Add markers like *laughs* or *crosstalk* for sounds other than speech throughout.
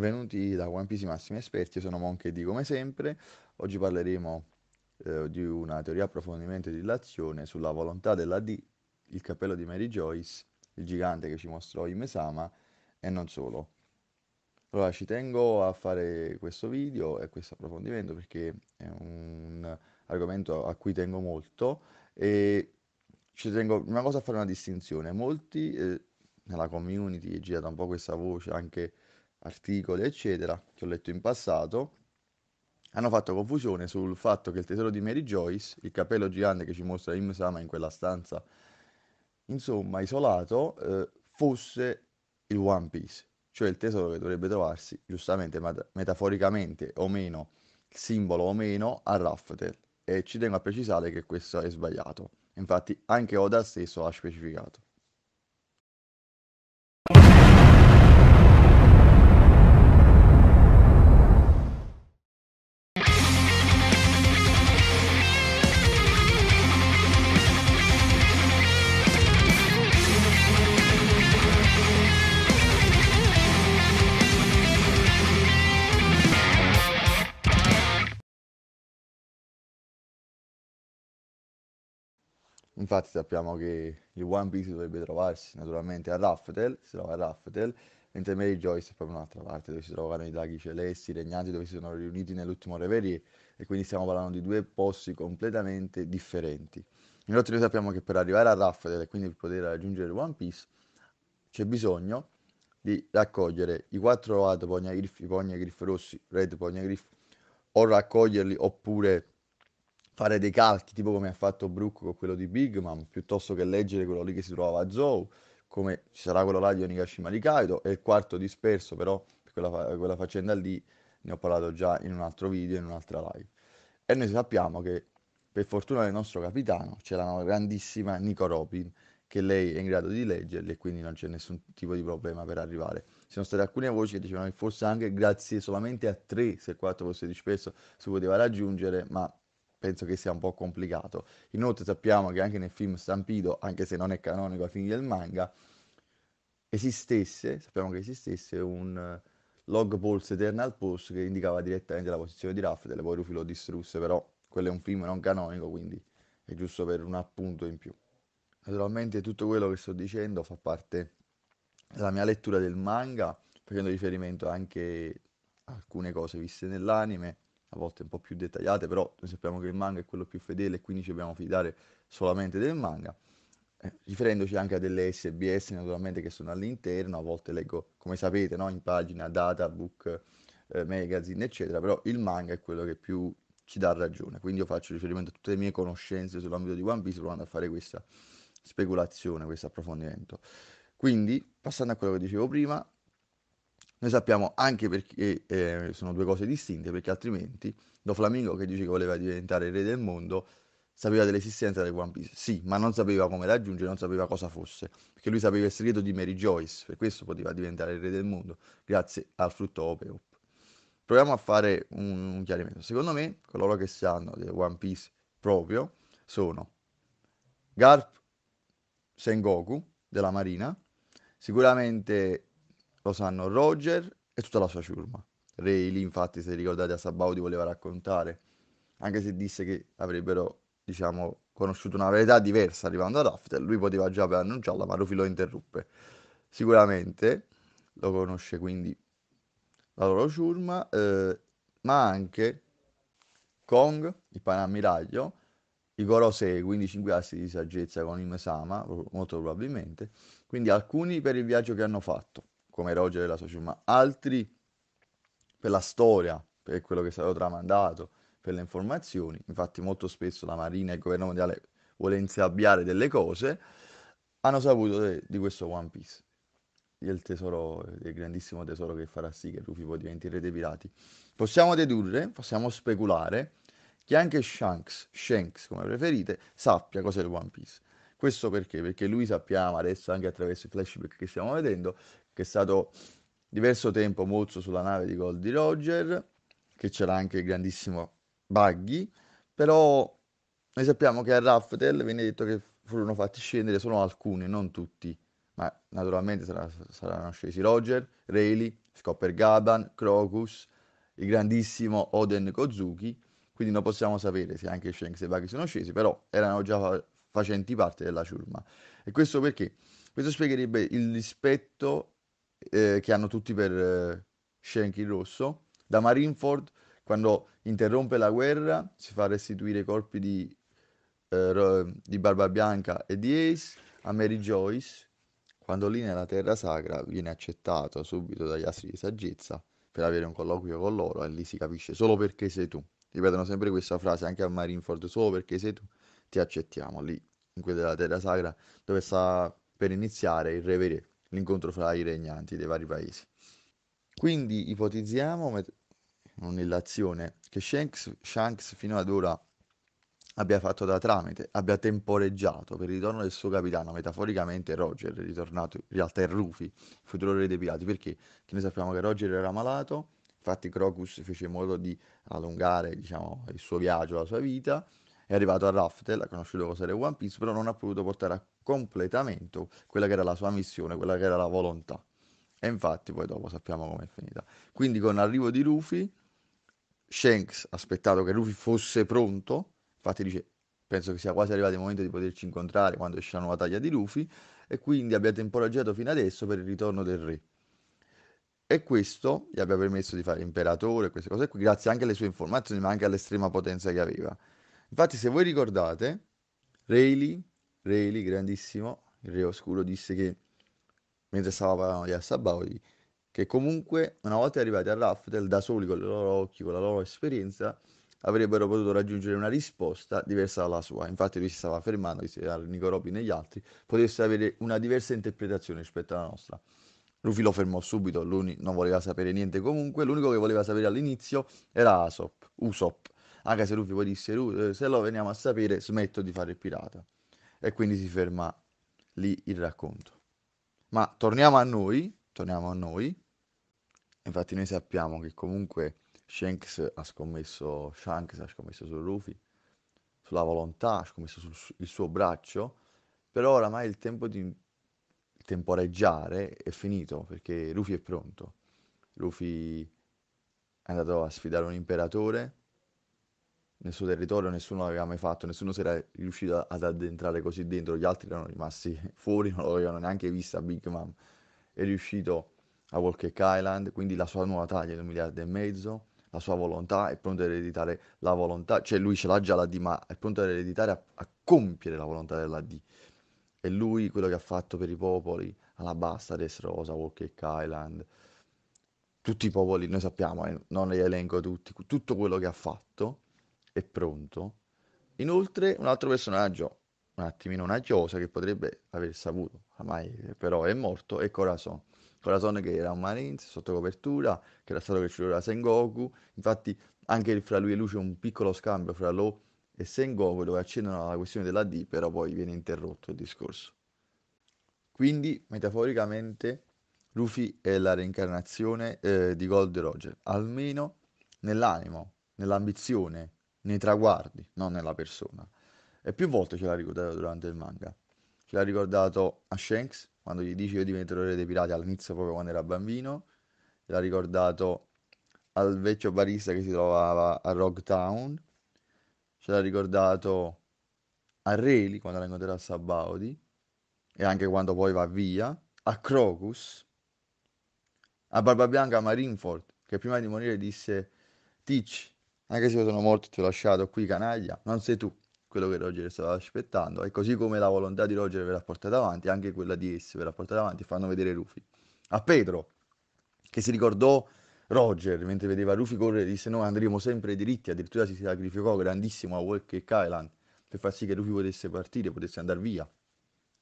Benvenuti da One Piece Massimi Esperti, sono Monk e di come sempre. Oggi parleremo eh, di una teoria approfondimento e dilazione sulla volontà della D, il cappello di Mary Joyce, il gigante che ci mostrò in Mesama e non solo. Allora ci tengo a fare questo video e questo approfondimento perché è un argomento a cui tengo molto e ci tengo una cosa a fare una distinzione. Molti eh, nella community è girata un po' questa voce anche articoli, eccetera, che ho letto in passato, hanno fatto confusione sul fatto che il tesoro di Mary Joyce, il capello gigante che ci mostra Im Sama in quella stanza, insomma, isolato, eh, fosse il One Piece, cioè il tesoro che dovrebbe trovarsi, giustamente, mat- metaforicamente o meno, simbolo o meno, a Raftel. E ci tengo a precisare che questo è sbagliato. Infatti anche Oda stesso l'ha specificato. Infatti sappiamo che il One Piece dovrebbe trovarsi naturalmente a Raftel, si trova a Raftel, mentre Mary Joyce è proprio un'altra parte dove si trovano i draghi celesti, i regnanti dove si sono riuniti nell'ultimo reverie e quindi stiamo parlando di due posti completamente differenti. Inoltre noi sappiamo che per arrivare a Raftel e quindi per poter raggiungere One Piece c'è bisogno di raccogliere i quattro Ad Pogna Griff, i Pogna Griff rossi, Red Pogna Griff, o raccoglierli oppure fare dei calchi, tipo come ha fatto Brooke con quello di Big Mom, piuttosto che leggere quello lì che si trovava a Zou, come ci sarà quello là di Onigashima di Kaido, e il quarto disperso, però quella, fa- quella faccenda lì ne ho parlato già in un altro video, in un'altra live. E noi sappiamo che, per fortuna del nostro capitano, c'era una grandissima Nico Robin, che lei è in grado di leggerli e quindi non c'è nessun tipo di problema per arrivare. Ci sono state alcune voci che dicevano che forse anche grazie solamente a tre, se 4 fosse disperso, si poteva raggiungere, ma penso che sia un po' complicato. Inoltre sappiamo che anche nel film Stampido, anche se non è canonico ai fini del manga, esistesse, sappiamo che esistesse un eh, log pulse eternal pulse che indicava direttamente la posizione di Raffedele, poi Rufy lo distrusse, però quello è un film non canonico, quindi è giusto per un appunto in più. Naturalmente tutto quello che sto dicendo fa parte della mia lettura del manga, facendo riferimento anche a alcune cose viste nell'anime, a volte un po' più dettagliate, però noi sappiamo che il manga è quello più fedele e quindi ci dobbiamo fidare solamente del manga, eh, riferendoci anche a delle SBS naturalmente che sono all'interno, a volte leggo, come sapete, no? in pagina, data, book, eh, magazine, eccetera, però il manga è quello che più ci dà ragione, quindi io faccio riferimento a tutte le mie conoscenze sull'ambito di One Piece provando a fare questa speculazione, questo approfondimento. Quindi, passando a quello che dicevo prima, noi sappiamo anche perché eh, sono due cose distinte, perché altrimenti Do Flamingo che dice che voleva diventare il re del mondo sapeva dell'esistenza del One Piece, sì, ma non sapeva come raggiungere, non sapeva cosa fosse, perché lui sapeva il segreto di Mary Joyce, per questo poteva diventare il re del mondo, grazie al frutto Opeop. Proviamo a fare un, un chiarimento. Secondo me, coloro che sanno del One Piece proprio sono Garp Sengoku della Marina, sicuramente lo sanno Roger e tutta la sua ciurma. Ray lì infatti se ricordate a Sabaudi voleva raccontare, anche se disse che avrebbero diciamo conosciuto una verità diversa arrivando ad After, lui poteva già annunciarla ma Rufy lo interruppe. Sicuramente lo conosce quindi la loro ciurma, eh, ma anche Kong, il panammiraglio, i Gorosei, quindi 5 assi di saggezza con il Mesama, molto probabilmente, quindi alcuni per il viaggio che hanno fatto come Roger della Social, ma altri per la storia, per quello che è stato tramandato, per le informazioni. Infatti molto spesso la Marina e il governo mondiale vuole insabbiare delle cose, hanno saputo de- di questo One Piece, il tesoro, il grandissimo tesoro che farà sì che Luffy poi diventi re dei pirati. Possiamo dedurre, possiamo speculare, che anche Shanks, Shanks come preferite, sappia cos'è il One Piece. Questo perché? Perché lui sappiamo adesso anche attraverso i flashback che stiamo vedendo che è stato diverso tempo mozzo sulla nave di gol di Roger, che c'era anche il grandissimo Baggy, però noi sappiamo che a Raftel viene detto che furono fatti scendere solo alcuni, non tutti, ma naturalmente sarà, saranno scesi Roger, Rayleigh, Scopper Gaban, Crocus, il grandissimo Oden Kozuki, quindi non possiamo sapere se anche Shanks e Baggy sono scesi, però erano già fa- facenti parte della ciurma. E questo perché? Questo spiegherebbe il rispetto eh, che hanno tutti per eh, Shanky Rosso. Da Marineford, quando interrompe la guerra, si fa restituire i corpi di, eh, di Barbabianca e di Ace a Mary Joyce. Quando lì nella Terra Sacra viene accettato subito dagli astri di saggezza per avere un colloquio con loro e lì si capisce solo perché sei tu. Ripetono sempre questa frase anche a Marineford, solo perché sei tu, ti accettiamo lì, in quella della Terra Sacra, dove sta per iniziare il Re Verè l'incontro fra i regnanti dei vari paesi. Quindi ipotizziamo met- un'illazione che Shanks, Shanks fino ad ora abbia fatto da tramite, abbia temporeggiato per il ritorno del suo capitano, metaforicamente Roger, ritornato in realtà è Rufy, futuro re dei pirati, perché noi sappiamo che Roger era malato, infatti Crocus fece in modo di allungare diciamo, il suo viaggio, la sua vita, è arrivato a Raftel, ha conosciuto cos'era One Piece, però non ha potuto portare a completamento quella che era la sua missione, quella che era la volontà. E infatti poi dopo sappiamo com'è finita. Quindi con l'arrivo di Luffy, Shanks ha aspettato che Luffy fosse pronto, infatti dice penso che sia quasi arrivato il momento di poterci incontrare quando esce la nuova taglia di Luffy, e quindi abbia temporeggiato fino adesso per il ritorno del re. E questo gli abbia permesso di fare imperatore, queste cose qui, grazie anche alle sue informazioni, ma anche all'estrema potenza che aveva. Infatti, se voi ricordate, Rayleigh Reilly, grandissimo, il re oscuro, disse che, mentre stava parlando di Assabaudi, che comunque una volta arrivati a Raftel da soli con i loro occhi, con la loro esperienza, avrebbero potuto raggiungere una risposta diversa dalla sua. Infatti lui si stava fermando, che era Nicoropi negli altri, potesse avere una diversa interpretazione rispetto alla nostra. Rufy lo fermò subito, lui non voleva sapere niente comunque, l'unico che voleva sapere all'inizio era Asop, Usopp. anche se Rufy poi disse eh, se lo veniamo a sapere smetto di fare il pirata e quindi si ferma lì il racconto. Ma torniamo a noi, torniamo a noi. Infatti noi sappiamo che comunque Shanks ha scommesso, Shanks ha scommesso su Rufy, sulla volontà, ha scommesso sul suo braccio, però oramai il tempo di temporeggiare è finito perché Rufy è pronto. Rufy è andato a sfidare un imperatore, nel suo territorio nessuno l'aveva mai fatto, nessuno si era riuscito ad addentrare così dentro, gli altri erano rimasti *laughs* fuori, non l'avevano neanche vista Big Mom. È riuscito a Walker Island, quindi la sua nuova taglia di un miliardo e mezzo, la sua volontà, è pronto ad ereditare la volontà, cioè lui ce l'ha già la D, ma è pronto ad ereditare, a, a compiere la volontà della D. E lui quello che ha fatto per i popoli, Alabasta, Rosa, Walker Island, tutti i popoli, noi sappiamo, eh, non li elenco tutti, tutto quello che ha fatto, e pronto. Inoltre un altro personaggio, un attimino una chiosa che potrebbe aver saputo, ormai però è morto, è Corazon. Corazon che era un Marines sotto copertura, che era stato cresciuto da Sengoku, infatti anche fra lui e lui c'è un piccolo scambio fra Lo e Sengoku dove accendono alla questione della D, però poi viene interrotto il discorso. Quindi, metaforicamente, Luffy è la reincarnazione eh, di Gold Roger, almeno nell'animo, nell'ambizione, nei traguardi, non nella persona. E più volte ce l'ha ricordato durante il manga. Ce l'ha ricordato a Shanks, quando gli dice io diventerò re dei pirati all'inizio proprio quando era bambino. Ce l'ha ricordato al vecchio barista che si trovava a Rogue Town. Ce l'ha ricordato a Reli quando la incontrerà a Sabaudi e anche quando poi va via. A Crocus, a Barbabianca a Marineford che prima di morire disse Teach anche se io sono morto e ti ho lasciato qui, canaglia, non sei tu quello che Roger stava aspettando. E così come la volontà di Roger verrà portata avanti, anche quella di essi verrà portata avanti, fanno vedere Rufy. A Pedro, che si ricordò Roger, mentre vedeva Rufy correre, disse noi andremo sempre diritti, addirittura si sacrificò grandissimo a Walker Kylan per far sì che Rufy potesse partire, potesse andare via.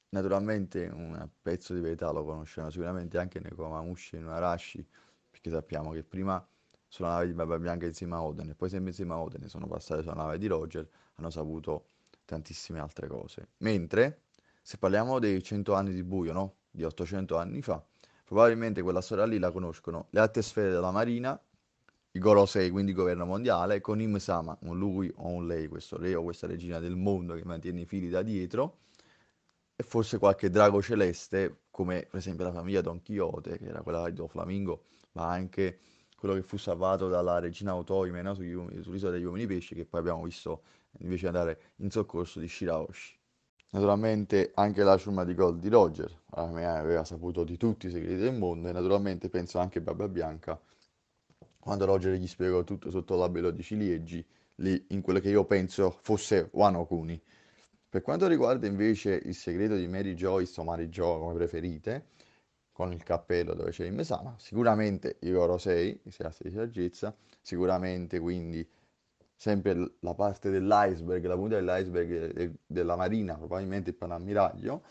Naturalmente un pezzo di verità lo conoscevano sicuramente anche Nekomamushi e Narashi, perché sappiamo che prima sulla nave di Bianca insieme a Oden e poi sempre insieme a Oden sono passati sulla nave di Roger, hanno saputo tantissime altre cose. Mentre se parliamo dei 100 anni di buio, no? Di 800 anni fa, probabilmente quella storia lì la conoscono le alte sfere della Marina, i Gorosei, quindi il governo mondiale, con Im Sama, un lui o un lei, questo re o questa regina del mondo che mantiene i fili da dietro, e forse qualche drago celeste, come per esempio la famiglia Don Chiote, che era quella di Don Flamingo, ma anche quello che fu salvato dalla regina Otoimena sull'isola degli uomini pesci, che poi abbiamo visto invece andare in soccorso di Shiraoshi. Naturalmente anche la ciurma di gol di Roger, aveva saputo di tutti i segreti del mondo e naturalmente penso anche Barba Bianca, quando Roger gli spiegò tutto sotto l'abelo di ciliegi, lì in quello che io penso fosse Wano Kuni. Per quanto riguarda invece il segreto di Mary Joyce o Mary Jo come preferite, con il cappello dove c'è il mesama, sicuramente i loro sei, di saggezza, sicuramente quindi sempre la parte dell'iceberg, la punta dell'iceberg della marina, probabilmente il panammiraglio,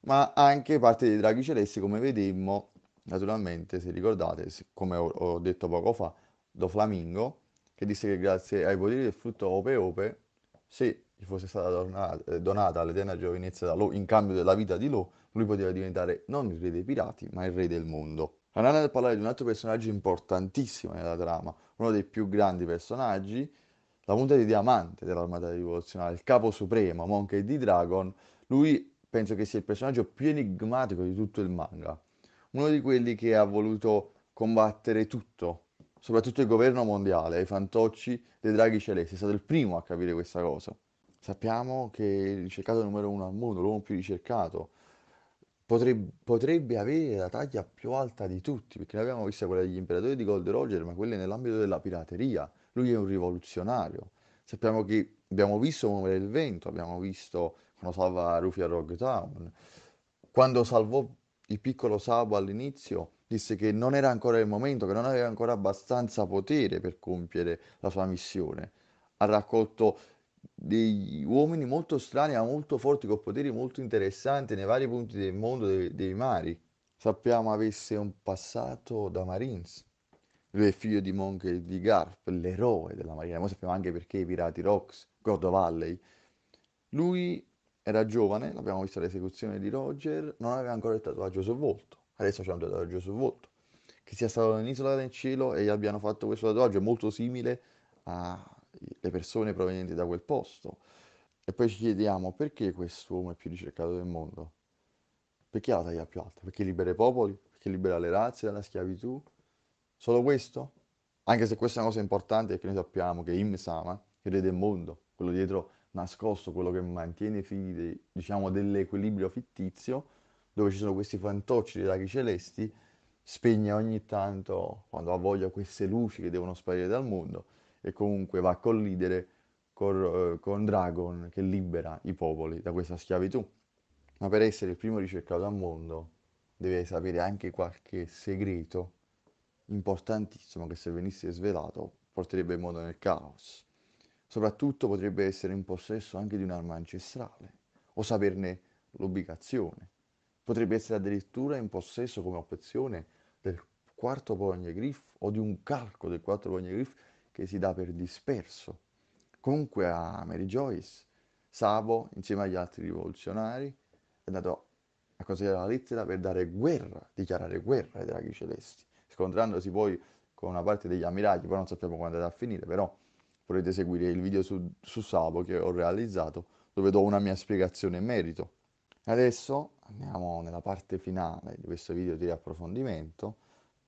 ma anche parte dei draghi celesti come vedemmo, naturalmente se ricordate, come ho detto poco fa, Do Flamingo, che disse che grazie ai poteri del frutto Ope Ope, se gli fosse stata eh, donata all'eterna giovinezza da Lo in cambio della vita di Lo, lui poteva diventare non il re dei pirati, ma il re del mondo. Andiamo a parlare di un altro personaggio importantissimo nella trama, uno dei più grandi personaggi, la punta di diamante dell'armata rivoluzionaria, il capo supremo, Monkey D. Dragon. Lui penso che sia il personaggio più enigmatico di tutto il manga. Uno di quelli che ha voluto combattere tutto, soprattutto il governo mondiale, i fantocci dei draghi celesti. È stato il primo a capire questa cosa. Sappiamo che il ricercato numero uno al mondo, l'uomo più ricercato, potrebbe, potrebbe, avere la taglia più alta di tutti, perché noi abbiamo visto quella degli imperatori di Gold Roger, ma quella nell'ambito della pirateria. Lui è un rivoluzionario. Sappiamo che abbiamo visto Muovere il vento, abbiamo visto quando salva Rufy a Rogue quando salvò il piccolo Sabo all'inizio, disse che non era ancora il momento, che non aveva ancora abbastanza potere per compiere la sua missione. Ha raccolto degli uomini molto strani ma molto forti, con poteri molto interessanti nei vari punti del mondo dei, dei mari. Sappiamo avesse un passato da Marines. Lui è figlio di Monk e di Garp, l'eroe della Marina. Noi sappiamo anche perché i pirati Rocks, of Valley. Lui era giovane, l'abbiamo visto all'esecuzione di Roger, non aveva ancora il tatuaggio sul volto. Adesso c'è un tatuaggio sul volto. Che sia stato un'isola nel cielo e gli abbiano fatto questo tatuaggio molto simile a le persone provenienti da quel posto. E poi ci chiediamo perché quest'uomo è più ricercato del mondo? Perché ha la taglia più alta? Perché libera i popoli? Perché libera le razze dalla schiavitù? Solo questo? Anche se questa è una cosa importante perché noi sappiamo che Imsama, il re del mondo, quello dietro nascosto, quello che mantiene i figli dei, diciamo, dell'equilibrio fittizio, dove ci sono questi fantocci dei laghi celesti, spegne ogni tanto, quando ha voglia, queste luci che devono sparire dal mondo e comunque va a collidere col, eh, con Dragon che libera i popoli da questa schiavitù. Ma per essere il primo ricercato al mondo deve sapere anche qualche segreto importantissimo che se venisse svelato porterebbe il mondo nel caos. Soprattutto potrebbe essere in possesso anche di un'arma ancestrale o saperne l'ubicazione. Potrebbe essere addirittura in possesso come opzione del quarto pogno griff o di un calco del quarto pogno griff che si dà per disperso. Comunque a Mary Joyce, Savo, insieme agli altri rivoluzionari, è andato a consigliare la lettera per dare guerra, dichiarare guerra ai draghi celesti, scontrandosi poi con una parte degli ammiragli, poi non sappiamo quando andrà a finire, però potete seguire il video su, su Savo che ho realizzato, dove do una mia spiegazione in merito. Adesso andiamo nella parte finale di questo video di approfondimento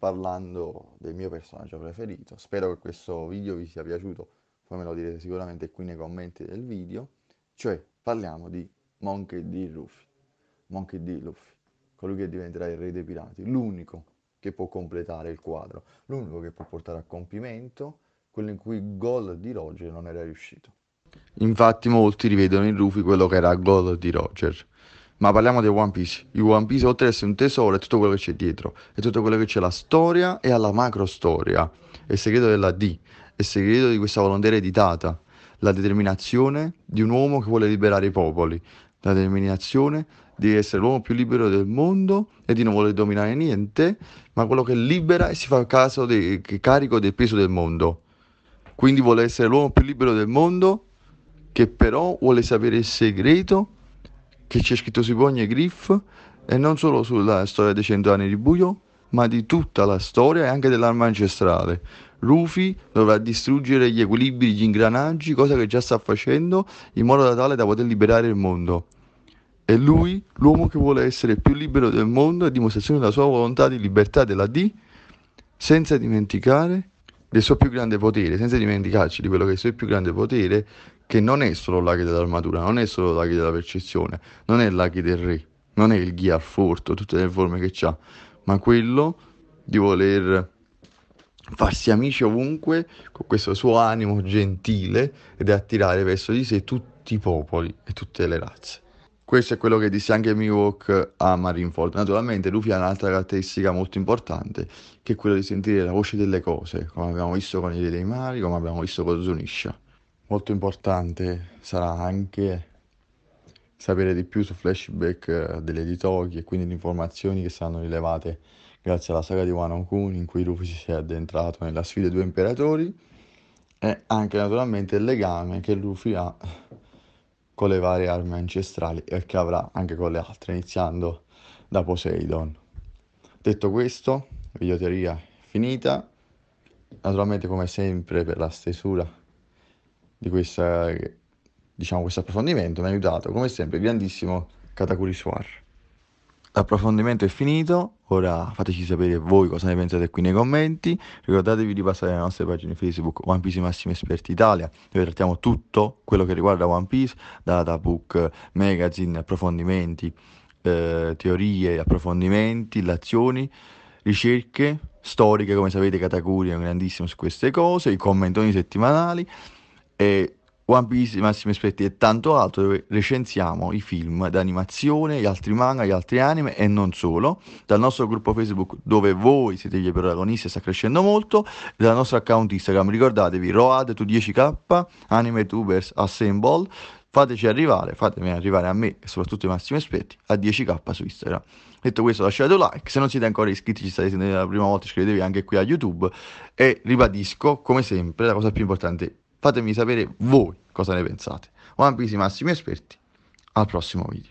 parlando del mio personaggio preferito. Spero che questo video vi sia piaciuto, poi me lo direte sicuramente qui nei commenti del video, cioè parliamo di Monkey D. Luffy, Monkey D. Luffy, colui che diventerà il re dei pirati, l'unico che può completare il quadro, l'unico che può portare a compimento quello in cui il gol di Roger non era riuscito. Infatti molti rivedono in Luffy quello che era il gol di Roger ma parliamo di One Piece. Il One Piece oltre ad essere un tesoro è tutto quello che c'è dietro, è tutto quello che c'è alla storia e alla macro storia, è il segreto della D, è il segreto di questa volontà ereditata, la determinazione di un uomo che vuole liberare i popoli, la determinazione di essere l'uomo più libero del mondo e di non voler dominare niente, ma quello che libera e si fa caso de- carico del peso del mondo. Quindi vuole essere l'uomo più libero del mondo che però vuole sapere il segreto che c'è scritto sui pugni e griff e non solo sulla storia dei cento anni di buio, ma di tutta la storia e anche dell'arma ancestrale. Rufy dovrà distruggere gli equilibri, gli ingranaggi, cosa che già sta facendo, in modo da tale da poter liberare il mondo. E lui, l'uomo che vuole essere più libero del mondo, è dimostrazione della sua volontà di libertà della D, senza dimenticare del suo più grande potere, senza dimenticarci di quello che è il suo più grande potere, che non è solo l'aghi dell'armatura, non è solo l'aghi della percezione, non è l'aghi del re, non è il ghia al furto, tutte le forme che ha, ma quello di voler farsi amici ovunque con questo suo animo gentile ed attirare verso di sé tutti i popoli e tutte le razze. Questo è quello che disse anche Miwok a Marineford. Naturalmente Luffy ha un'altra caratteristica molto importante, che è quella di sentire la voce delle cose, come abbiamo visto con i Re dei Mari, come abbiamo visto con Zunisha. Molto importante sarà anche sapere di più su flashback eh, delle Ditoki e quindi le informazioni che saranno rilevate grazie alla saga di Wano Kun in cui Luffy si è addentrato nella sfida dei due imperatori e anche naturalmente il legame che Luffy ha con le varie armi ancestrali e che avrà anche con le altre, iniziando da Poseidon. Detto questo, videoteoria finita. Naturalmente, come sempre, per la stesura di questa, diciamo, questo approfondimento mi ha aiutato, come sempre, il grandissimo Katakuri Suar. L'approfondimento è finito, ora fateci sapere voi cosa ne pensate qui nei commenti, ricordatevi di passare alle nostre pagine Facebook One Piece Massimo Esperti Italia, dove trattiamo tutto quello che riguarda One Piece, data book, magazine, approfondimenti, eh, teorie, approfondimenti, lazioni, ricerche storiche, come sapete Katakuri è un grandissimo su queste cose, i commentoni settimanali e One Piece, I Massimi e tanto altro dove recensiamo i film d'animazione, gli altri manga, gli altri anime e non solo, dal nostro gruppo Facebook dove voi siete gli protagonisti e sta crescendo molto, e dal nostro account Instagram, ricordatevi Road to 10k, Anime Tubers Assemble, fateci arrivare, fatemi arrivare a me e soprattutto ai Massimo Espetti a 10k su Instagram. Detto questo lasciate un like, se non siete ancora iscritti ci state sentendo la prima volta iscrivetevi anche qui a YouTube e ribadisco come sempre la cosa più importante Fatemi sapere voi cosa ne pensate. One Piece i massimi esperti. Al prossimo video.